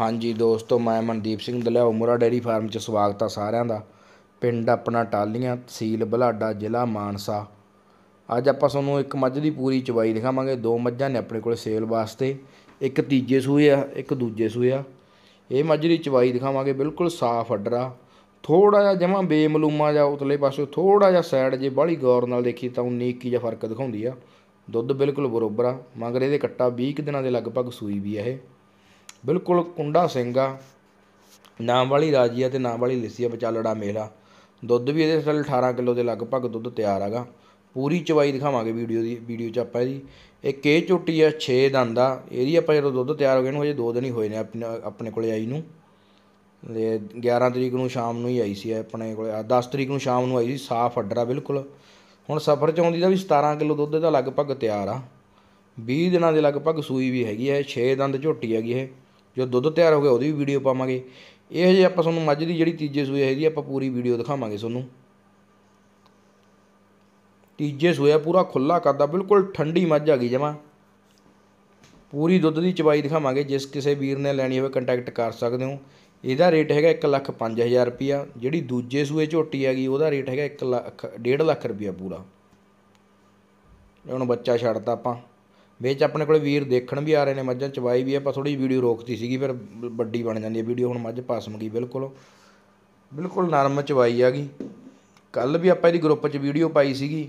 ਹਾਂਜੀ ਦੋਸਤੋ ਮੈਂ ਮਨਦੀਪ ਸਿੰਘ ਦਲਿਆ ਉਮਰਾ ਡੇਰੀ ਫਾਰਮ 'ਚ ਸਵਾਗਤ ਆ ਸਾਰਿਆਂ ਦਾ ਪਿੰਡ ਆਪਣਾ ਟਾਲੀਆਂ ਤਹਿਸੀਲ ਬਲਾਡਾ ਜ਼ਿਲ੍ਹਾ ਮਾਨਸਾ ਅੱਜ ਆਪਾਂ ਤੁਹਾਨੂੰ ਇੱਕ ਮੱਝ ਦੀ ਪੂਰੀ ਚਵਾਈ ਦਿਖਾਵਾਂਗੇ ਦੋ ਮੱਝਾਂ ਨੇ ਆਪਣੇ ਕੋਲ ਸੇਲ ਵਾਸਤੇ ਇੱਕ ਤੀਜੇ ਸੂਏ ਆ ਇੱਕ ਦੂਜੇ ਸੂਏ ਆ ਇਹ ਮੱਝ ਦੀ ਚਵਾਈ ਦਿਖਾਵਾਂਗੇ ਬਿਲਕੁਲ ਸਾਫ਼ ਅੱਡਰਾ ਥੋੜਾ ਜਿਹਾ ਜਮਾਂ ਬੇਮਲੂਮਾ ਜਾਂ ਉਤਲੇ ਪਾਸੇ ਥੋੜਾ ਜਿਹਾ ਸਾਈਡ ਜੇ ਬਾਲੀ ਗੌਰ ਨਾਲ ਦੇਖੀ ਤਾਂ ਉਨੀ 21 ਜਿਹਾ ਫਰਕ ਦਿਖਾਉਂਦੀ ਆ ਦੁੱਧ ਬਿਲਕੁਲ ਬਰੋਬਰ ਆ ਮਗਰ ਇਹਦੇ ਕੱਟਾ 20 ਦਿਨਾਂ ਦੇ ਲਗਭਗ ਸੂਈ ਵੀ ਆ ਇਹ ਬਿਲਕੁਲ ਕੁੰਡਾ ਸਿੰਘ ਆ ਨਾਮ ਵਾਲੀ ਰਾਜੀ ਆ ਤੇ ਨਾਮ ਵਾਲੀ ਲਿਸੀ ਆ ਵਿਚਾਲੜਾ ਮੇਲਾ ਦੁੱਧ ਵੀ ਇਹਦੇ ਨਾਲ 18 ਕਿਲੋ ਦੇ ਲਗਭਗ ਦੁੱਧ ਤਿਆਰ ਹੈਗਾ ਪੂਰੀ ਚਵਾਈ ਦਿਖਾਵਾਂਗੇ ਵੀਡੀਓ ਦੀ ਵੀਡੀਓ 'ਚ ਆਪਾਂ ਜੀ ਇਹ ਕੇ ਚੋਟੀ ਆ 6 ਦੰਦ ਦਾ ਇਹਦੀ ਆਪਾਂ ਜਦੋਂ ਦੁੱਧ ਤਿਆਰ ਹੋ ਗਿਆ ਨੂੰ ਹਜੇ 2 ਦਿਨ ਹੀ ਹੋਏ ਨੇ ਆਪਣੇ ਕੋਲੇ ਆਈ ਨੂੰ ਤੇ 11 ਤਰੀਕ ਨੂੰ ਸ਼ਾਮ ਨੂੰ ਹੀ ਆਈ ਸੀ ਆਪਣੇ ਕੋਲੇ 10 ਤਰੀਕ ਨੂੰ ਸ਼ਾਮ ਨੂੰ ਆਈ ਸੀ ਸਾਫ ਅੱਡਰਾ ਬਿਲਕੁਲ ਹੁਣ ਸਫਰ ਚ ਆਉਂਦੀ ਦਾ ਵੀ 17 ਕਿਲੋ ਦੁੱਧ ਦਾ ਲਗਭਗ ਤਿਆਰ ਆ 20 ਦਿਨਾਂ ਦੇ ਲਗਭਗ ਸੂਈ ਵੀ ਹੈਗੀ ਹੈ 6 ਦੰਦ ਝੋਟੀ ਹੈਗੀ ਇਹ ਜੋ ਦੁੱਧ ਤਿਆਰ ਹੋ ਗਿਆ ਉਹਦੀ ਵੀ ਵੀਡੀਓ ਪਾਵਾਂਗੇ ਇਹ ਜੇ ਆਪਾਂ ਤੁਹਾਨੂੰ ਮੱਝ ਦੀ ਜਿਹੜੀ ਤੀਜੇ ਸੂਏ ਹੈਗੀ ਆਪਾਂ ਪੂਰੀ ਵੀਡੀਓ ਦਿਖਾਵਾਂਗੇ ਤੁਹਾਨੂੰ ਤੀਜੇ ਸੂਏ ਪੂਰਾ ਖੁੱਲਾ ਕਰਦਾ ਬਿਲਕੁਲ ਠੰਡੀ ਮੱਝ ਆ ਗਈ ਜਮਾ ਪੂਰੀ ਦੁੱਧ ਦੀ ਚਬਾਈ ਦਿਖਾਵਾਂਗੇ ਜਿਸ ਕਿਸੇ ਵੀਰ ਨੇ ਲੈਣੀ ਹੋਵੇ ਕੰਟੈਕਟ ਕਰ ਸਕਦੇ ਹੋ ਇਹਦਾ ਰੇਟ ਹੈਗਾ 1 ਲੱਖ 5000 ਰੁਪਿਆ ਜਿਹੜੀ ਦੂਜੇ ਸੂਏ ਝੋਟੀ ਹੈਗੀ ਉਹਦਾ ਰੇਟ ਹੈਗਾ 1 ਲੱਖ 1.5 ਲੱਖ ਰੁਪਿਆ ਪੂਰਾ ਹੁਣ ਬੱਚਾ ਛੱਡਦਾ ਆਪਾਂ ਵਿੱਚ ਆਪਣੇ ਕੋਲ ਵੀਰ ਦੇਖਣ ਵੀ ਆ ਰਹੇ ਨੇ ਮੱਝਾਂ ਚਵਾਈ ਵੀ ਆਪਾਂ ਥੋੜ੍ਹੀ ਵੀਡੀਓ ਰੋਕਤੀ ਸੀਗੀ ਫਿਰ ਵੱਡੀ ਬਣ ਜਾਂਦੀ ਹੈ ਵੀਡੀਓ ਹੁਣ ਮੱਝ ਪਾਸਮ ਗਈ ਬਿਲਕੁਲ ਬਿਲਕੁਲ ਨਰਮ ਚਵਾਈ ਆ ਗਈ ਕੱਲ ਵੀ ਆਪਾਂ ਇਹਦੀ ਗਰੁੱਪ 'ਚ ਵੀਡੀਓ ਪਾਈ ਸੀਗੀ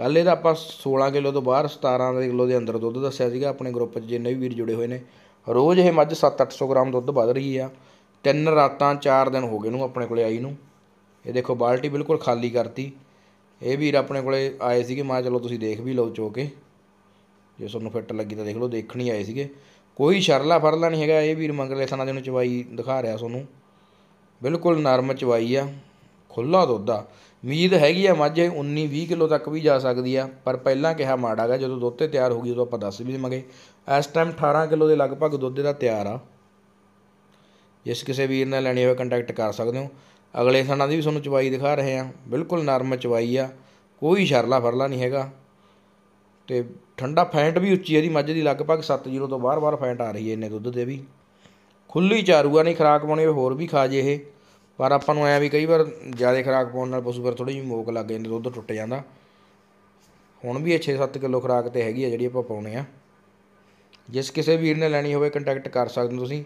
ਕੱਲ ਇਹਦਾ ਆਪਾਂ 16 ਕਿਲੋ ਤੋਂ ਬਾਹਰ 17 ਕਿਲੋ ਦੇ ਅੰਦਰ ਦੁੱਧ ਦੱਸਿਆ ਸੀਗਾ ਆਪਣੇ ਗਰੁੱਪ 'ਚ ਜਿੰਨੇ ਵੀ ਵੀਰ ਜੁੜੇ ਹੋਏ ਨੇ ਰੋਜ਼ ਇਹ ਮੱਝ 7-800 ਗ੍ਰਾਮ ਦੁੱਧ ਵਧ ਰਹੀ ਆ ਤਿੰਨ ਰਾਤਾਂ 4 ਦਿਨ ਹੋ ਗਏ ਨੂੰ ਆਪਣੇ ਕੋਲੇ ਆਈ ਨੂੰ ਇਹ ਦੇਖੋ ਬਾਲਟੀ ਬਿਲਕੁਲ ਖਾਲੀ ਕਰਤੀ ਇਹ ਵੀਰ ਆਪਣੇ ਕੋਲੇ ਆਏ ਸੀਗੇ ਮਾ ਚਲੋ ਤੁਸੀਂ ਦੇਖ ਵੀ ਲਓ ਚੋ ਕੇ ਜੇ ਤੁਹਾਨੂੰ ਫਿੱਟ ਲੱਗੀ ਤਾਂ ਦੇਖ ਲਓ ਦੇਖਣ ਹੀ ਆਏ ਸੀਗੇ ਕੋਈ ਸ਼ਰਲਾ ਫਰਲਾ ਨਹੀਂ ਹੈਗਾ ਇਹ ਵੀਰ ਮੰਗਲੇ ਸਣਾ ਦੇ ਨੂੰ ਚਵਾਈ ਦਿਖਾ ਰਿਹਾ ਤੁਹਾਨੂੰ ਬਿਲਕੁਲ ਨਰਮ ਚਵਾਈ ਆ ਖੁੱਲਾ ਦੁੱਧ ਆ ਉਮੀਦ ਹੈਗੀ ਆ ਮੱਝ 19 20 ਕਿਲੋ ਤੱਕ ਵੀ ਜਾ ਸਕਦੀ ਆ ਪਰ ਪਹਿਲਾਂ ਕਿਹਾ ਮਾੜਾਗਾ ਜਦੋਂ ਦੁੱਧ ਤੇ ਤਿਆਰ ਹੋ ਗਈ ਉਦੋਂ ਆਪਾਂ ਦੱਸ ਵੀ ਦੇਵਾਂਗੇ ਇਸ ਟਾਈਮ 18 ਕਿਲੋ ਦੇ ਲਗਭਗ ਦੁੱਧ ਦਾ ਤਿਆਰ ਆ ਜਿਸ ਕਿਸੇ ਵੀਰ ਨੇ ਲੈਣੀ ਹੋਵੇ ਕੰਟੈਕਟ ਕਰ ਸਕਦੇ ਹੋ ਅਗਲੇ ਸਣਾ ਦੀ ਵੀ ਤੁਹਾਨੂੰ ਚਵਾਈ ਦਿਖਾ ਰਹੇ ਆ ਬਿਲਕੁਲ ਨਰਮ ਚਵਾਈ ਆ ਕੋਈ ਸ਼ਰਲਾ ਫਰਲਾ ਨਹੀਂ ਹੈਗਾ ਤੇ ਠੰਡਾ ਫੈਂਟ ਵੀ ਉੱਚੀ ਹੈ ਦੀ ਮੱਝ ਦੀ ਲਗਭਗ 70 ਤੋਂ ਬਾਹਰ-ਬਾਹਰ ਫੈਂਟ ਆ ਰਹੀ ਹੈ ਇੰਨੇ ਦੁੱਧ ਦੇ ਵੀ ਖੁੱਲੀ ਚਾਰੂਆ ਨਹੀਂ ਖਰਾਕ ਪਾਉਣੀ ਹੋਰ ਵੀ ਖਾ ਜੇ ਇਹ ਪਰ ਆਪਾਂ ਨੂੰ ਐ ਵੀ ਕਈ ਵਾਰ ਜ਼ਿਆਦਾ ਖਰਾਕ ਪਾਉਣ ਨਾਲ ਪਸ਼ੂ ਫਿਰ ਥੋੜੀ ਜਿਹੀ ਮੋਕ ਲੱਗ ਜਾਂਦੀ ਦੁੱਧ ਟੁੱਟ ਜਾਂਦਾ ਹੁਣ ਵੀ ਇਹ 6-7 ਕਿਲੋ ਖਰਾਕ ਤੇ ਹੈਗੀ ਆ ਜਿਹੜੀ ਆਪਾਂ ਪਾਉਣੇ ਆ ਜਿਸ ਕਿਸੇ ਵੀਰ ਨੇ ਲੈਣੀ ਹੋਵੇ ਕੰਟੈਕਟ ਕਰ ਸਕਦੇ ਹੋ ਤੁਸੀਂ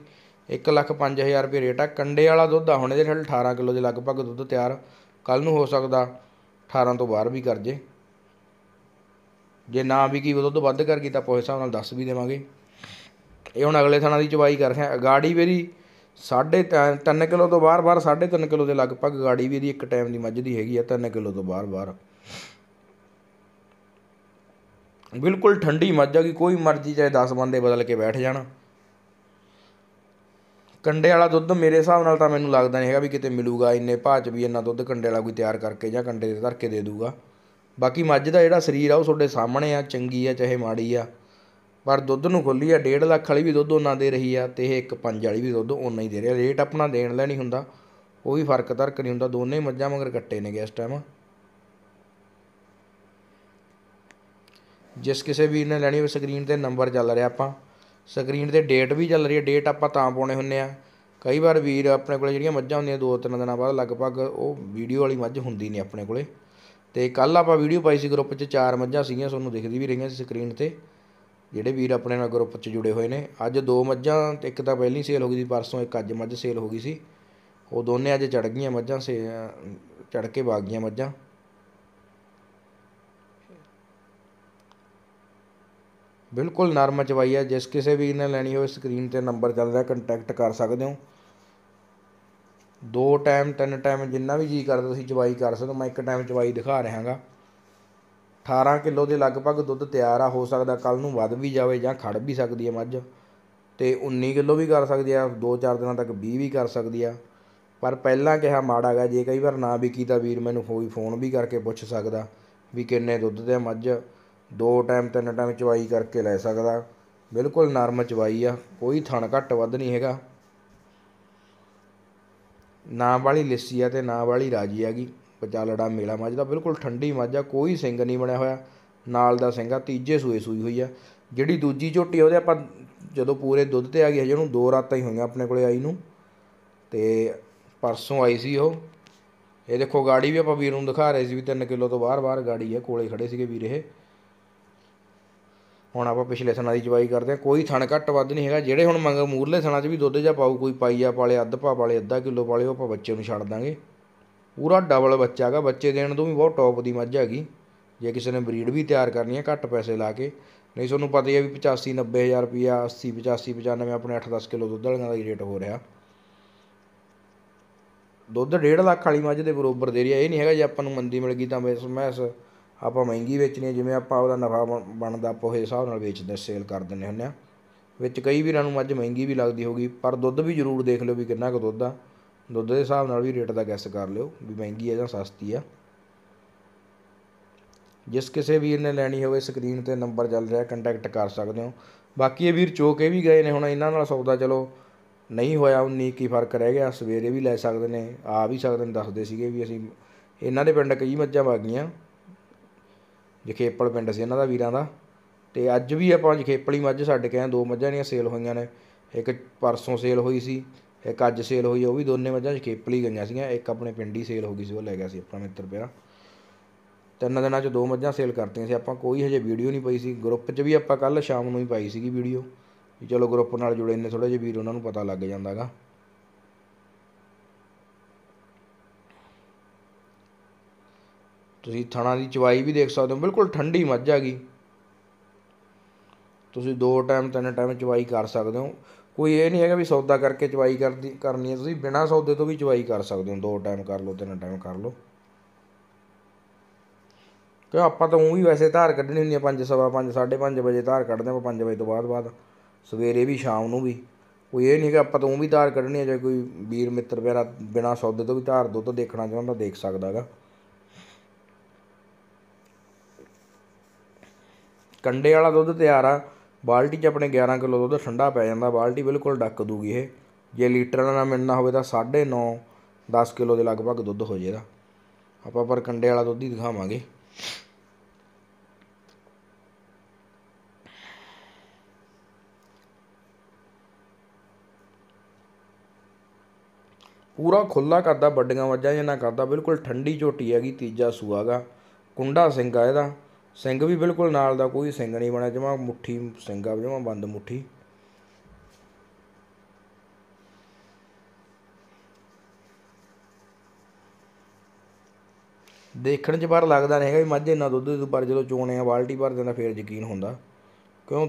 1 ਲੱਖ 5000 ਰੁਪਏ ਰੇਟ ਆ ਕੰਡੇ ਵਾਲਾ ਦੁੱਧ ਆ ਹੁਣ ਇਹਦੇ ਨਾਲ 18 ਕਿਲੋ ਦੇ ਲਗਭਗ ਦੁੱਧ ਤਿਆਰ ਕੱਲ ਨੂੰ ਹੋ ਸਕਦਾ 18 ਤੋਂ ਬਾਹਰ ਵੀ ਕਰ ਜੇ ਜੇ ਨਾ ਵੀ ਕੀ ਦੁੱਧ ਵੱਧ ਕਰ ਗਈ ਤਾਂ ਆਪਾਂ ਉਸ ਹਿਸਾਬ ਨਾਲ ਦੱਸ ਵੀ ਦੇਵਾਂਗੇ ਇਹ ਹੁਣ ਅਗਲੇ ਥਾਣਾ ਦੀ ਚਵਾਈ ਕਰ ਰਿਹਾ ਗਾੜੀ ਵੇਰੀ ਸਾਢੇ 3 ਕਿਲੋ ਤੋਂ ਬਾਹਰ-ਬਾਹਰ ਸਾਢੇ 3 ਕਿਲੋ ਦੇ ਲਗਭਗ ਗਾੜੀ ਵੇਰੀ ਇੱਕ ਟਾਈਮ ਦੀ ਮੱਝ ਦੀ ਹੈਗੀ ਆ 3 ਕਿਲੋ ਤੋਂ ਬਾਹਰ-ਬਾਹਰ ਬਿਲਕੁਲ ਠੰਡੀ ਮੱਝ ਆ ਕਿ ਕੋਈ ਮਰਜ਼ੀ ਚਾਹੇ 10 ਬੰਦੇ ਬਦਲ ਕੇ ਬੈਠ ਜਾਣ ਕੰਡੇ ਵਾਲਾ ਦੁੱਧ ਮੇਰੇ ਹਿਸਾਬ ਨਾਲ ਤਾਂ ਮੈਨੂੰ ਲੱਗਦਾ ਨਹੀਂ ਹੈਗਾ ਵੀ ਕਿਤੇ ਮਿਲੂਗਾ ਇੰਨੇ ਭਾਅ 'ਚ ਵੀ ਇੰਨਾ ਦੁੱਧ ਕੰਡੇ ਵਾਲਾ ਕੋਈ ਤਿਆਰ ਕਰਕੇ ਜਾਂ ਕੰਡੇ ਦੇ ਧਰ ਕੇ ਦੇ ਦੂਗਾ ਬਾਕੀ ਮੱਝ ਦਾ ਜਿਹੜਾ ਸਰੀਰ ਆ ਉਹ ਤੁਹਾਡੇ ਸਾਹਮਣੇ ਆ ਚੰਗੀ ਆ ਚਾਹੇ ਮਾੜੀ ਆ ਪਰ ਦੁੱਧ ਨੂੰ ਖੋਲੀ ਆ 1.5 ਲੱਖ ਵਾਲੀ ਵੀ ਦੁੱਧ ਉਹਨਾਂ ਦੇ ਰਹੀ ਆ ਤੇ ਇਹ ਇੱਕ ਪੰਜ ਵਾਲੀ ਵੀ ਦੁੱਧ ਉਹਨਾਂ ਹੀ ਦੇ ਰਿਹਾ ਰੇਟ ਆਪਣਾ ਦੇਣ ਲੈਣੀ ਹੁੰਦਾ ਉਹ ਵੀ ਫਰਕ ਤਰਕ ਨਹੀਂ ਹੁੰਦਾ ਦੋਨੇ ਮੱਝਾਂ ਮਗਰ ਕੱਟੇ ਨੇ ਇਸ ਟਾਈਮ ਜਿਸ ਕਿਸੇ ਵੀਰ ਨੇ ਲੈਣੀ ਹੋਵੇ ਸਕਰੀਨ ਤੇ ਨੰਬਰ ਚੱਲ ਰਿਹਾ ਆਪਾਂ ਸਕਰੀਨ ਤੇ ਡੇਟ ਵੀ ਚੱਲ ਰਹੀ ਹੈ ਡੇਟ ਆਪਾਂ ਤਾਂ ਪਾਉਣੇ ਹੁੰਨੇ ਆ ਕਈ ਵਾਰ ਵੀਰ ਆਪਣੇ ਕੋਲੇ ਜਿਹੜੀਆਂ ਮੱਝਾਂ ਹੁੰਦੀਆਂ ਦੋ ਤਿੰਨ ਦਿਨਾਂ ਬਾਅਦ ਲਗਭਗ ਉਹ ਵੀਡੀਓ ਵਾਲੀ ਮੱਝ ਹੁੰਦੀ ਨਹੀਂ ਆਪਣੇ ਕੋਲੇ ਤੇ ਕੱਲ ਆਪਾਂ ਵੀਡੀਓ ਪਾਈ ਸੀ ਗਰੁੱਪ 'ਚ ਚਾਰ ਮੱਝਾਂ ਸੀਗੀਆਂ ਤੁਹਾਨੂੰ ਦਿਖਦੀ ਵੀ ਰਹੀਆਂ ਸੀ ਸਕਰੀਨ ਤੇ ਜਿਹੜੇ ਵੀਰ ਆਪਣੇ ਨਾਲ ਗਰੁੱਪ 'ਚ ਜੁੜੇ ਹੋਏ ਨੇ ਅੱਜ ਦੋ ਮੱਝਾਂ ਤੇ ਇੱਕ ਤਾਂ ਪਹਿਲੀ ਸੇਲ ਹੋ ਗਈ ਸੀ ਪਰਸੋਂ ਇੱਕ ਅੱਜ ਮੱਝ ਸੇਲ ਹੋ ਗਈ ਸੀ ਉਹ ਦੋਨੇ ਅੱਜ ਚੜ ਗਈਆਂ ਮੱਝਾਂ ਸੇ ਚੜ ਕੇ ਵਗ ਗਈਆਂ ਮੱਝਾਂ ਬਿਲਕੁਲ ਨਰਮ ਚਵਾਈ ਹੈ ਜਿਸ ਕਿਸੇ ਵੀ ਨੇ ਲੈਣੀ ਹੋਵੇ ਸਕਰੀਨ ਤੇ ਨੰਬਰ ਚੱਲ ਰਿਹਾ ਕੰਟੈਕਟ ਕਰ ਸਕਦੇ ਹੋ ਦੋ ਟਾਈਮ ਤਿੰਨ ਟਾਈਮ ਜਿੰਨਾ ਵੀ ਜੀ ਕਰਦਾ ਤੁਸੀਂ ਚਵਾਈ ਕਰ ਸਕਦੇ ਮੈਂ ਇੱਕ ਟਾਈਮ ਚਵਾਈ ਦਿਖਾ ਰਿਹਾਗਾ 18 ਕਿਲੋ ਦੇ ਲਗਭਗ ਦੁੱਧ ਤਿਆਰ ਆ ਹੋ ਸਕਦਾ ਕੱਲ ਨੂੰ ਵੱਧ ਵੀ ਜਾਵੇ ਜਾਂ ਖੜ ਵੀ ਸਕਦੀ ਹੈ ਮੱਝ ਤੇ 19 ਕਿਲੋ ਵੀ ਕਰ ਸਕਦੀ ਆ 2-4 ਦਿਨਾਂ ਤੱਕ 20 ਵੀ ਕਰ ਸਕਦੀ ਆ ਪਰ ਪਹਿਲਾਂ ਕਿਹਾ ਮਾੜਾ ਗਾ ਜੇ ਕਈ ਵਾਰ ਨਾ ਵਿਕੀ ਤਾਂ ਵੀਰ ਮੈਨੂੰ ਹੋਈ ਫੋਨ ਵੀ ਕਰਕੇ ਪੁੱਛ ਸਕਦਾ ਵੀ ਕਿੰਨੇ ਦੁੱਧ ਦੇ ਮੱਝ ਦੋ ਟਾਈਮ ਤਿੰਨ ਟਾਈਮ ਚਵਾਈ ਕਰਕੇ ਲੈ ਸਕਦਾ ਬਿਲਕੁਲ ਨਰਮ ਚਵਾਈ ਆ ਕੋਈ ਥਣ ਘੱਟ ਵੱਧ ਨਹੀਂ ਹੈਗਾ ਨਾ ਵਾਲੀ ਲੱਸੀ ਆ ਤੇ ਨਾ ਵਾਲੀ ਰਾਜੀ ਪਚਾ ਲੜਾ ਮੇਲਾ ਮੱਝ ਦਾ ਬਿਲਕੁਲ ਠੰਡੀ ਮੱਝ ਆ ਕੋਈ ਸਿੰਗ ਨਹੀਂ ਬਣਿਆ ਹੋਇਆ ਨਾਲ ਦਾ ਸਿੰਘ ਆ ਤੀਜੇ ਸੂਏ ਸੂਈ ਹੋਈ ਆ ਜਿਹੜੀ ਦੂਜੀ ਝੋਟੀ ਉਹਦੇ ਆਪਾਂ ਜਦੋਂ ਪੂਰੇ ਦੁੱਧ ਤੇ ਆ ਗਈ ਹਜੇ ਉਹਨੂੰ ਦੋ ਰਾਤਾਂ ਹੀ ਹੋਈਆਂ ਆਪਣੇ ਕੋਲੇ ਆਈ ਨੂੰ ਤੇ ਪਰਸੋਂ ਆਈ ਸੀ ਉਹ ਇਹ ਦੇਖੋ ਗਾੜੀ ਵੀ ਆਪਾਂ ਵੀਰ ਨੂੰ ਦਿਖਾ ਰਹੇ ਸੀ ਵੀ 3 ਕਿਲੋ ਤੋਂ ਬਾਹਰ ਬਾਹਰ ਗਾੜੀ ਹੈ ਕੋਲੇ ਖੜੇ ਸੀਗੇ ਵੀਰ ਇਹ ਹੁਣ ਆਪਾਂ ਪਿਛਲੇ ਸਣਾ ਦੀ ਜਵਾਈ ਕਰਦੇ ਹਾਂ ਕੋਈ ਥਣ ਘੱਟ ਵੱਧ ਨਹੀਂ ਹੈਗਾ ਜਿਹੜੇ ਹੁਣ ਮੰਗ ਮੂਰਲੇ ਸਣਾ 'ਚ ਵੀ ਦੁੱਧ ਜਾਂ ਪਾਉ ਕੋਈ ਪਾਈਆ ਪਾਲੇ ਅੱਧ ਪਾ ਵਾਲੇ ਅੱਧਾ ਕਿਲੋ ਵਾਲੇ ਉਹ ਆਪਾਂ ਬੱਚੇ ਨੂੰ ਛੱਡ ਦਾਂਗੇ ਪੂਰਾ ਡਬਲ ਬੱਚਾ ਹੈਗਾ ਬੱਚੇ ਦੇਣ ਤੋਂ ਵੀ ਬਹੁਤ ਟੌਪ ਦੀ ਮੱਝ ਹੈਗੀ ਜੇ ਕਿਸੇ ਨੇ ਬਰੀਡ ਵੀ ਤਿਆਰ ਕਰਨੀ ਹੈ ਘੱਟ ਪੈਸੇ ਲਾ ਕੇ ਨਹੀਂ ਤੁਹਾਨੂੰ ਪਤਾ ਹੀ ਹੈ ਵੀ 85 90000 ਰੁਪਿਆ 80 85 95 ਆਪਣੇ 8-10 ਕਿਲੋ ਦੁੱਧ ਵਾਲਿਆਂ ਦਾ ਰੇਟ ਹੋ ਰਿਹਾ ਦੁੱਧ 1.5 ਲੱਖ ਵਾਲੀ ਮੱਝ ਦੇ ਬਰੋਬਰ ਦੇ ਰਿਹਾ ਇਹ ਨਹੀਂ ਹੈਗਾ ਜੇ ਆਪਾਂ ਨੂੰ ਮੰਦੀ ਮਿਲ ਗਈ ਤਾਂ ਮੈਂ ਆਪਾਂ ਮਹਿੰਗੀ ਵੇਚਣੀ ਹੈ ਜਿਵੇਂ ਆਪਾਂ ਉਹਦਾ ਨਫਾ ਬਣਦਾ ਆਪਾਂ ਉਹ ਹਿਸਾਬ ਨਾਲ ਵੇਚਦੇ ਸੇਲ ਕਰ ਦਿੰਦੇ ਹੁੰਦੇ ਆ ਵਿੱਚ ਕਈ ਵੀਰਾਂ ਨੂੰ ਅੱਜ ਮਹਿੰਗੀ ਵੀ ਲੱਗਦੀ ਹੋਗੀ ਪਰ ਦੁੱਧ ਵੀ ਜ਼ਰੂਰ ਦੇਖ ਲਿਓ ਵੀ ਕਿੰਨਾ ਕੁ ਦੁੱਧ ਆ ਦੁੱਧ ਦੇ ਹਿਸਾਬ ਨਾਲ ਵੀ ਰੇਟ ਦਾ ਗੈਸ ਕਰ ਲਿਓ ਵੀ ਮਹਿੰਗੀ ਆ ਜਾਂ ਸਸਤੀ ਆ ਜਿਸ ਕਿਸੇ ਵੀਰ ਨੇ ਲੈਣੀ ਹੋਵੇ ਸਕਰੀਨ ਤੇ ਨੰਬਰ ਚੱਲ ਰਿਹਾ ਕੰਟੈਕਟ ਕਰ ਸਕਦੇ ਹੋ ਬਾਕੀ ਇਹ ਵੀਰ ਚੋਕੇ ਵੀ ਗਏ ਨੇ ਹੁਣ ਇਹਨਾਂ ਨਾਲ ਸੌਦਾ ਚਲੋ ਨਹੀਂ ਹੋਇਆ ਉਨੀ ਕੀ ਫਰਕ ਰਹਿ ਗਿਆ ਸਵੇਰੇ ਵੀ ਲੈ ਸਕਦੇ ਨੇ ਆ ਵੀ ਸਕਦੇ ਨੇ ਦੱਸਦੇ ਸੀਗੇ ਵੀ ਅਸੀਂ ਇਹਨਾਂ ਦੇ ਪਿੰਡ ਕਈ ਮੱਝਾਂ ਵਗ ਗਈਆਂ ਜਖੇਪਲ ਪਿੰਡ ਸੀ ਇਹਨਾਂ ਦਾ ਵੀਰਾਂ ਦਾ ਤੇ ਅੱਜ ਵੀ ਆਪਾਂ ਜਖੇਪਲੀ ਮੱਝ ਛੱਡ ਕੇ ਆਏ ਦੋ ਮੱਝਾਂ ਜਿਹੜੀਆਂ ਸੇਲ ਹੋਈਆਂ ਨੇ ਇੱਕ ਪਰਸੋਂ ਸੇਲ ਹੋਈ ਸੀ ਇੱਕ ਅੱਜ ਸੇਲ ਹੋਈ ਉਹ ਵੀ ਦੋਨੇ ਮੱਝਾਂ ਜਖੇਪਲੀ ਗਈਆਂ ਸੀਗੀਆਂ ਇੱਕ ਆਪਣੇ ਪਿੰਡ ਹੀ ਸੇਲ ਹੋ ਗਈ ਸੀ ਉਹ ਲੈ ਗਿਆ ਸੀ ਆਪਣਾ ਮਿੱਤਰ ਪਿਆਰਾ ਤਿੰਨ ਦਿਨਾਂ 'ਚ ਦੋ ਮੱਝਾਂ ਸੇਲ ਕਰਤੀਆਂ ਸੀ ਆਪਾਂ ਕੋਈ ਹਜੇ ਵੀਡੀਓ ਨਹੀਂ ਪਾਈ ਸੀ ਗਰੁੱਪ 'ਚ ਵੀ ਆਪਾਂ ਕੱਲ ਸ਼ਾਮ ਨੂੰ ਹੀ ਪਾਈ ਸੀਗੀ ਵੀਡੀਓ ਚਲੋ ਗਰੁੱਪ ਨਾਲ ਜੁੜੇ ਨੇ ਥੋੜਾ ਜਿਹਾ ਵੀਰ ਉਹਨਾਂ ਨੂੰ ਪਤਾ ਲੱਗ ਜਾਂਦਾਗਾ ਤੁਸੀਂ ਥਣਾ ਦੀ ਚਵਾਈ ਵੀ ਦੇਖ ਸਕਦੇ ਹੋ ਬਿਲਕੁਲ ਠੰਡੀ ਮੱਝ ਗਈ ਤੁਸੀਂ ਦੋ ਟਾਈਮ ਤਿੰਨ ਟਾਈਮ ਚਵਾਈ ਕਰ ਸਕਦੇ ਹੋ ਕੋਈ ਇਹ ਨਹੀਂ ਹੈਗਾ ਵੀ ਸੌਦਾ ਕਰਕੇ ਚਵਾਈ ਕਰਦੀ ਕਰਨੀ ਹੈ ਤੁਸੀਂ ਬਿਨਾ ਸੌਦੇ ਤੋਂ ਵੀ ਚਵਾਈ ਕਰ ਸਕਦੇ ਹੋ ਦੋ ਟਾਈਮ ਕਰ ਲਓ ਤਿੰਨ ਟਾਈਮ ਕਰ ਲਓ ਕਿ ਆਪਾਂ ਤਾਂ ਉਹ ਵੀ ਵੈਸੇ ਧਾਰ ਕੱਢਣੀ ਹੁੰਦੀ ਹੈ 5:30 ਸਵਾ 5:30 ਵਜੇ ਧਾਰ ਕੱਢਦੇ ਆਪਾਂ 5 ਵਜੇ ਤੋਂ ਬਾਅਦ ਬਾਅਦ ਸਵੇਰੇ ਵੀ ਸ਼ਾਮ ਨੂੰ ਵੀ ਕੋਈ ਇਹ ਨਹੀਂ ਕਿ ਆਪਾਂ ਤਾਂ ਉਹ ਵੀ ਧਾਰ ਕੱਢਣੀ ਹੈ ਜੇ ਕੋਈ ਵੀਰ ਮਿੱਤਰ ਵਗੈਰਾ ਬਿਨਾ ਸੌਦੇ ਤੋਂ ਵੀ ਧਾਰ ਦੋ ਤਾਂ ਦੇਖਣਾ ਚਾਹੁੰਦਾ ਦੇਖ ਸਕਦਾਗਾ ਕੰਡੇ ਵਾਲਾ ਦੁੱਧ ਤਿਆਰ ਆ ਬਾਲਟੀ 'ਚ ਆਪਣੇ 11 ਕਿਲੋ ਦੁੱਧ ਠੰਡਾ ਪੈ ਜਾਂਦਾ ਬਾਲਟੀ ਬਿਲਕੁਲ ਡੱਕ ਦੂਗੀ ਇਹ ਜੇ ਲੀਟਰਾਂ ਨਾਲ ਮਿਲਣਾ ਹੋਵੇ ਤਾਂ 9.5 10 ਕਿਲੋ ਦੇ ਲਗਭਗ ਦੁੱਧ ਹੋ ਜੇਗਾ ਆਪਾਂ ਪਰ ਕੰਡੇ ਵਾਲਾ ਦੁੱਧ ਹੀ ਦਿਖਾਵਾਂਗੇ ਪੂਰਾ ਖੁੱਲਾ ਕਰਦਾ ਵੱਡੀਆਂ ਮੱਝਾਂ ਜਿੰਨਾ ਕਰਦਾ ਬਿਲਕੁਲ ਠੰਡੀ ਝੋਟੀ ਹੈਗੀ ਤੀਜਾ ਸੂਆਗਾ ਕੁੰਡਾ ਸਿੰਘ ਆ ਇਹਦਾ ਸਿੰਘ ਵੀ ਬਿਲਕੁਲ ਨਾਲ ਦਾ ਕੋਈ ਸਿੰਘ ਨਹੀਂ ਬਣਿਆ ਜਮਾ ਮੁੱਠੀ ਸਿੰਘਾ ਜਮਾ ਬੰਦ ਮੁੱਠੀ ਦੇਖਣ 'ਚ ਪਰ ਲੱਗਦਾ ਨਹੀਂ ਹੈਗਾ ਵੀ ਮੱਝ ਇਹਨਾਂ ਦੁੱਧ ਦੂ ਪਰ ਜਦੋਂ ਚੋਣੇ ਆ ਬਾਲਟੀ ਭਰ ਜਾਂਦਾ ਫੇਰ ਯਕੀਨ ਹੁੰਦਾ ਕਿਉਂ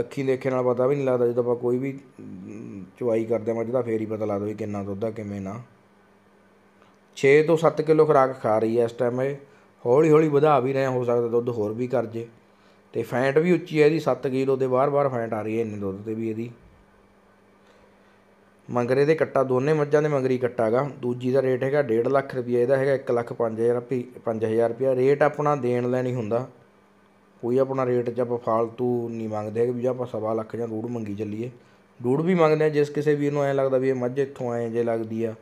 ਅੱਖੀਂ ਦੇਖੇ ਨਾਲ ਪਤਾ ਵੀ ਨਹੀਂ ਲੱਗਦਾ ਜਦੋਂ ਆਪਾਂ ਕੋਈ ਵੀ ਚਵਾਈ ਕਰਦੇ ਆ ਮੱਝ ਦਾ ਫੇਰ ਹੀ ਪਤਾ ਲੱਗਦਾ ਵੀ ਕਿੰਨਾ ਦੁੱਧ ਆ ਕਿਵੇਂ ਨਾ 6 ਤੋਂ 7 ਕਿਲੋ ਖਰਾਕ ਖਾ ਰਹੀ ਹੈ ਇਸ ਟਾਈਮ ਇਹ ਹੌਲੀ ਹੌਲੀ ਵਧਾ ਵੀ ਰਹੇ ਹੋ ਸਕਦਾ ਦੁੱਧ ਹੋਰ ਵੀ ਕਰ ਜੇ ਤੇ ਫੈਂਟ ਵੀ ਉੱਚੀ ਹੈ ਇਹਦੀ 7 ਕਿਲੋ ਦੇ ਬਾਹਰ-ਬਾਹਰ ਫੈਂਟ ਆ ਰਹੀ ਹੈ ਇੰਨੇ ਦੁੱਧ ਤੇ ਵੀ ਇਹਦੀ ਮੰਗਰੇ ਦੇ ਕੱਟਾ ਦੋਨੇ ਮੱਝਾਂ ਦੇ ਮੰਗਰੀ ਕੱਟਾਗਾ ਦੂਜੀ ਦਾ ਰੇਟ ਹੈਗਾ 1.5 ਲੱਖ ਰੁਪਏ ਇਹਦਾ ਹੈਗਾ 1 ਲੱਖ 5000 ਰੁਪਏ 5000 ਰੁਪਏ ਰੇਟ ਆਪਣਾ ਦੇਣ ਲੈਣੀ ਹੁੰਦਾ ਕੋਈ ਆਪਣਾ ਰੇਟ ਚ ਆਪਾਂ ਫਾਲਤੂ ਨਹੀਂ ਮੰਗਦੇ ਕਿ ਵੀ ਆਪਾਂ ਸਵਾ ਲੱਖ ਜਾਂ ਰੂੜ ਮੰਗੀ ਚੱਲੀਏ ਰੂੜ ਵੀ ਮੰਗਦੇ ਆ ਜਿਸ ਕਿਸੇ ਵੀਰ ਨੂੰ ਐ ਲੱਗਦਾ ਵੀ ਇਹ ਮੱਝ ਇੱਥੋਂ ਐ ਜੇ ਲੱਗਦੀ ਆ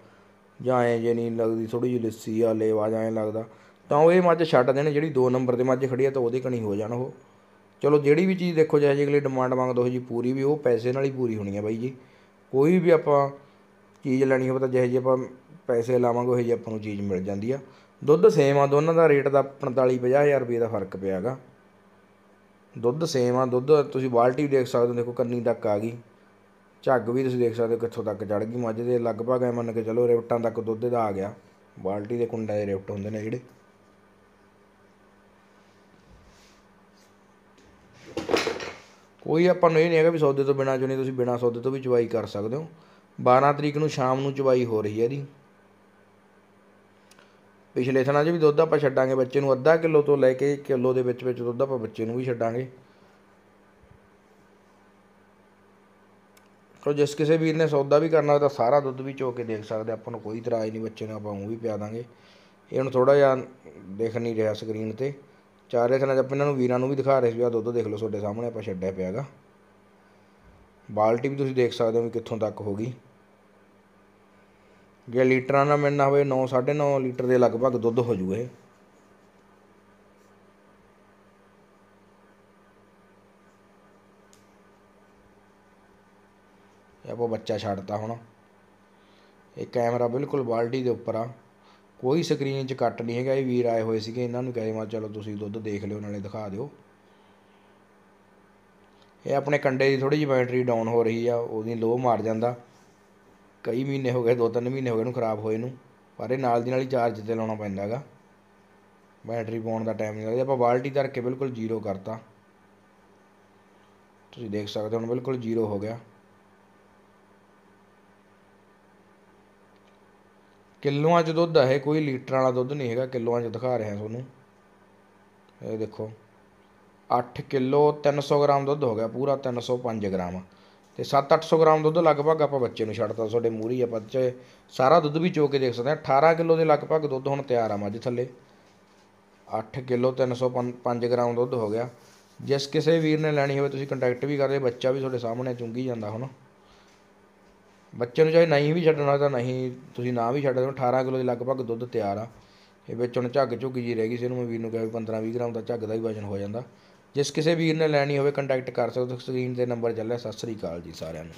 ਜਾਂ ਐ ਜੇ ਨਹੀਂ ਲੱਗਦੀ ਥੋੜੀ ਜਿਹੀ ਲੱਸੀ ਆ ਆ ਜਾਂ ਐ ਲੱਗਦਾ ਤਾਂ ਉਹ ਇਹ ਮੱਝ ਛੱਡ ਦੇਣ ਜਿਹੜੀ 2 ਨੰਬਰ ਦੇ ਮੱਝ ਖੜੀ ਆ ਤਾਂ ਉਹਦੇ ਕਣੀ ਹੋ ਜਾਣ ਉਹ ਚਲੋ ਜਿਹੜੀ ਵੀ ਚੀਜ਼ ਦੇਖੋ ਜਿਹੇ ਅਗਲੀ ਡਿਮਾਂਡ ਮੰਗਦੇ ਹੋ ਜੀ ਪੂਰੀ ਵੀ ਉਹ ਪੈਸੇ ਨਾਲ ਹੀ ਪੂਰੀ ਹੋਣੀ ਆ ਬਾਈ ਜੀ ਕੋਈ ਵੀ ਆਪਾਂ ਚੀਜ਼ ਲੈਣੀ ਹੋਵੇ ਤਾਂ ਜਿਹੇ ਜਿਹੇ ਆਪਾਂ ਪੈਸੇ ਲਾਵਾਂਗੇ ਉਹ ਜੇ ਆਪਾਂ ਨੂੰ ਚੀਜ਼ ਮਿਲ ਜਾਂਦੀ ਆ ਦੁੱਧ ਸੇਮ ਆ ਦੋਨਾਂ ਦਾ ਰੇਟ ਦਾ 45 50000 ਰੁਪਏ ਦਾ ਫਰਕ ਪਿਆਗਾ ਦੁੱਧ ਸੇਮ ਆ ਦੁੱਧ ਤੁਸੀਂ ਬਾਲਟੀ ਦੇਖ ਸਕਦੇ ਹੋ ਦੇਖੋ ਕੰਨੀ ਤੱਕ ਆ ਗਈ ਝੱਗ ਵੀ ਤੁਸੀਂ ਦੇਖ ਸਕਦੇ ਹੋ ਕਿੱਥੋਂ ਤੱਕ ਚੜ ਗਈ ਮੱਝ ਦੇ ਲਗਭਗ ਐ ਮੰਨ ਕੇ ਚਲੋ ਰਿਵਟਾਂ ਤੱਕ ਦੁੱਧ ਦਾ ਆ ਗਿਆ ਬਾਲਟੀ ਦੇ ਕੁੰਡਾ ਦੇ ਰਿਵਟ ਹੁੰਦੇ ਨੇ ਜਿਹੜੇ ਕੋਈ ਆਪਾਂ ਨੂੰ ਇਹ ਨਹੀਂ ਹੈਗਾ ਵੀ ਸੌਦੇ ਤੋਂ ਬਿਨਾ ਚੁਣੀ ਤੁਸੀਂ ਬਿਨਾ ਸੌਦੇ ਤੋਂ ਵੀ ਚਵਾਈ ਕਰ ਸਕਦੇ ਹੋ 12 ਤਰੀਕ ਨੂੰ ਸ਼ਾਮ ਨੂੰ ਚਵਾਈ ਹੋ ਰਹੀ ਹੈ ਜੀ ਪਿਛਲੇ ਥਣਾ 'ਚ ਵੀ ਦੁੱਧ ਆਪਾਂ ਛੱਡਾਂਗੇ ਬੱਚੇ ਨੂੰ ਅੱਧਾ ਕਿਲੋ ਤੋਂ ਲੈ ਕੇ ਕਿਲੋ ਦੇ ਵਿੱਚ ਵਿੱਚ ਦੁੱਧ ਆਪਾਂ ਬੱਚੇ ਨੂੰ ਵੀ ਛੱਡਾਂਗੇ ਕੋ ਜਿਸ ਕਿਸੇ ਵੀਰ ਨੇ ਸੌਦਾ ਵੀ ਕਰਨਾ ਤਾਂ ਸਾਰਾ ਦੁੱਧ ਵੀ ਚੋ ਕੇ ਦੇਖ ਸਕਦੇ ਆਪਾਂ ਨੂੰ ਕੋਈ ਇਤਰਾਜ਼ ਨਹੀਂ ਬੱਚੇ ਨੂੰ ਆਪਾਂ ਉਹ ਵੀ ਪਿਆ ਦਾਂਗੇ ਇਹ ਥੋੜਾ ਜਿਹਾ ਦੇਖ ਨਹੀਂ ਰਿਹਾ ਸਕਰੀਨ ਤੇ ਚਾਰੇ ਚ ਆਪਾਂ ਇਹਨਾਂ ਨੂੰ ਵੀਰਾਂ ਨੂੰ ਵੀ ਦਿਖਾ ਰਹੇ ਸੀ ਆ ਦੁੱਧ ਦੇਖ ਲਓ ਤੁਹਾਡੇ ਸਾਹਮਣੇ ਆਪਾਂ ਛੱਡਿਆ ਪਿਆਗਾ ਬਾਲਟੀ ਵੀ ਤੁਸੀਂ ਦੇਖ ਸਕਦੇ ਹੋ ਵੀ ਕਿੱਥੋਂ ਤੱਕ ਹੋ ਗਈ ਜੇ ਲੀਟਰਾਂ ਨਾਲ ਮਿਲਣਾ ਹੋਵੇ 9 9.5 ਲੀਟਰ ਦੇ ਲਗਭਗ ਦੁੱਧ ਹੋ ਜੂ ਇਹ ਇਹ ਆਪੋ ਬੱਚਾ ਛੱਡਤਾ ਹੁਣ ਇਹ ਕੈਮਰਾ ਬਿਲਕੁਲ ਬਾਲਟੀ ਦੇ ਉੱਪਰ ਆ ਕੋਈ ਸਕਰੀਨ 'ਚ ਕੱਟ ਨਹੀਂ ਹੈਗਾ ਇਹ ਵੀਰ ਆਏ ਹੋਏ ਸੀਗੇ ਇਹਨਾਂ ਨੂੰ ਕਹੇ ਮਾ ਚਲੋ ਤੁਸੀਂ ਦੁੱਧ ਦੇਖ ਲਿਓ ਨਾਲੇ ਦਿਖਾ ਦਿਓ ਇਹ ਆਪਣੇ ਕੰਡੇ ਦੀ ਥੋੜੀ ਜਿਹੀ ਬੈਟਰੀ ਡਾਊਨ ਹੋ ਰਹੀ ਆ ਉਹਦੀ ਲੋ ਮਾਰ ਜਾਂਦਾ ਕਈ ਮਹੀਨੇ ਹੋ ਗਏ ਦੋ ਤਿੰਨ ਮਹੀਨੇ ਹੋ ਗਏ ਨੂੰ ਖਰਾਬ ਹੋਏ ਨੂੰ ਪਰ ਇਹ ਨਾਲ ਦੀ ਨਾਲ ਹੀ ਚਾਰਜ ਤੇ ਲਾਉਣਾ ਪੈਂਦਾ ਹੈਗਾ ਬੈਟਰੀ ਪਾਉਣ ਦਾ ਟਾਈਮ ਨਹੀਂ ਲੱਗਦਾ ਆਪਾਂ ਵਾਲਟੀ ਧਰ ਕੇ ਬਿਲਕੁਲ ਜ਼ੀਰੋ ਕਰਤਾ ਤੁਸੀਂ ਦੇਖ ਸਕਦੇ ਹੋ ਹੁਣ ਬਿਲਕੁਲ ਜ਼ੀਰੋ ਹੋ ਗਿਆ ਕਿਲੋਆਂ 'ਚ ਦੁੱਧ ਹੈ ਕੋਈ ਲੀਟਰ ਵਾਲਾ ਦੁੱਧ ਨਹੀਂ ਹੈਗਾ ਕਿਲੋਆਂ 'ਚ ਦਿਖਾ ਰਿਹਾ ਤੁਹਾਨੂੰ ਇਹ ਦੇਖੋ 8 ਕਿਲੋ 300 ਗ੍ਰਾਮ ਦੁੱਧ ਹੋ ਗਿਆ ਪੂਰਾ 305 ਗ੍ਰਾਮ ਤੇ 7-800 ਗ੍ਰਾਮ ਦੁੱਧ ਲਗਭਗ ਆਪਾਂ ਬੱਚੇ ਨੂੰ ਛੱਡਤਾ ਤੁਹਾਡੇ ਮੂਰੀ ਆਪਾਂ ਚ ਸਾਰਾ ਦੁੱਧ ਵੀ ਚੋ ਕੇ ਦੇਖ ਸਕਦੇ ਆ 18 ਕਿਲੋ ਦੇ ਲਗਭਗ ਦੁੱਧ ਹੁਣ ਤਿਆਰ ਆ ਮੱਝ ਥੱਲੇ 8 ਕਿਲੋ 305 ਗ੍ਰਾਮ ਦੁੱਧ ਹੋ ਗਿਆ ਜਿਸ ਕਿਸੇ ਵੀਰ ਨੇ ਲੈਣੀ ਹੋਵੇ ਤੁਸੀਂ ਕੰਟੈਕਟ ਵੀ ਕਰਦੇ ਬੱਚਾ ਵੀ ਤੁਹਾਡੇ ਸਾਹਮਣੇ ਚੁੰਗੀ ਜਾਂਦਾ ਹੁਣ ਬੱਚੇ ਨੂੰ ਚਾਹੇ ਨਹੀਂ ਵੀ ਛੱਡਣਾ ਤਾਂ ਨਹੀਂ ਤੁਸੀਂ ਨਾ ਵੀ ਛੱਡਦੇ ਹੋ ਅਠਾਰਾਂ ਕਿਲੋ ਦੇ ਲਗਭਗ ਦੁੱਧ ਤਿਆਰ ਆ ਇਹ ਵਿੱਚ ਹੁਣ ਝੱਗ ਝੁੱਗੀ ਜੀ ਰਹਿ ਗਈ ਸੀ ਇਹਨੂੰ ਮੈਂ ਵੀਰ ਨੂੰ ਕਿਹਾ ਵੀ ਪੰਦਰਾਂ ਵੀਹ ਗ੍ਰਾਮ ਦਾ ਝੱਗ ਦਾ ਵੀ ਵਜਨ ਹੋ ਜਾਂਦਾ ਜਿਸ ਕਿਸੇ ਵੀਰ ਨੇ ਲੈਣੀ ਹੋਵੇ ਕੰਟੈਕਟ ਕਰ ਸਕਦੇ ਹੋ ਸਕਰੀਨ 'ਤੇ ਨੰਬਰ ਚੱਲਿਆ ਸਤਿ ਸ਼੍ਰੀ ਅਕਾਲ ਜੀ ਸਾਰਿਆਂ ਨੂੰ